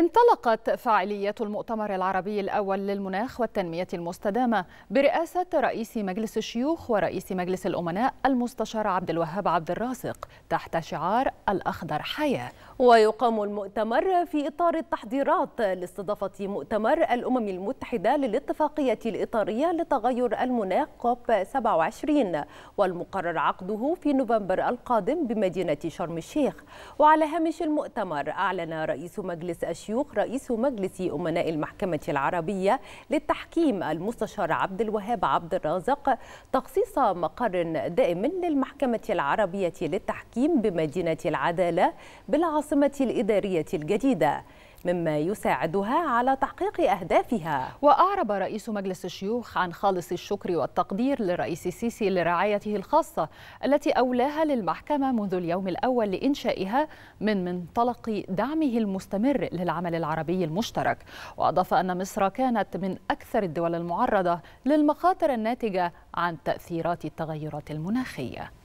انطلقت فعالية المؤتمر العربي الأول للمناخ والتنمية المستدامة برئاسة رئيس مجلس الشيوخ ورئيس مجلس الأمناء المستشار عبد الوهاب عبد الراسق تحت شعار الأخضر حياة ويقام المؤتمر في إطار التحضيرات لاستضافة مؤتمر الأمم المتحدة للاتفاقية الإطارية لتغير المناخ كوب 27 والمقرر عقده في نوفمبر القادم بمدينة شرم الشيخ وعلى هامش المؤتمر أعلن رئيس مجلس الشيوخ الشيوخ رئيس مجلس أمناء المحكمة العربية للتحكيم المستشار عبد الوهاب عبد الرازق تخصيص مقر دائم للمحكمة العربية للتحكيم بمدينة العدالة بالعاصمة الإدارية الجديدة مما يساعدها على تحقيق أهدافها وأعرب رئيس مجلس الشيوخ عن خالص الشكر والتقدير للرئيس السيسي لرعايته الخاصة التي أولاها للمحكمة منذ اليوم الأول لإنشائها من منطلق دعمه المستمر للعمل العربي المشترك وأضاف أن مصر كانت من أكثر الدول المعرضة للمخاطر الناتجة عن تأثيرات التغيرات المناخية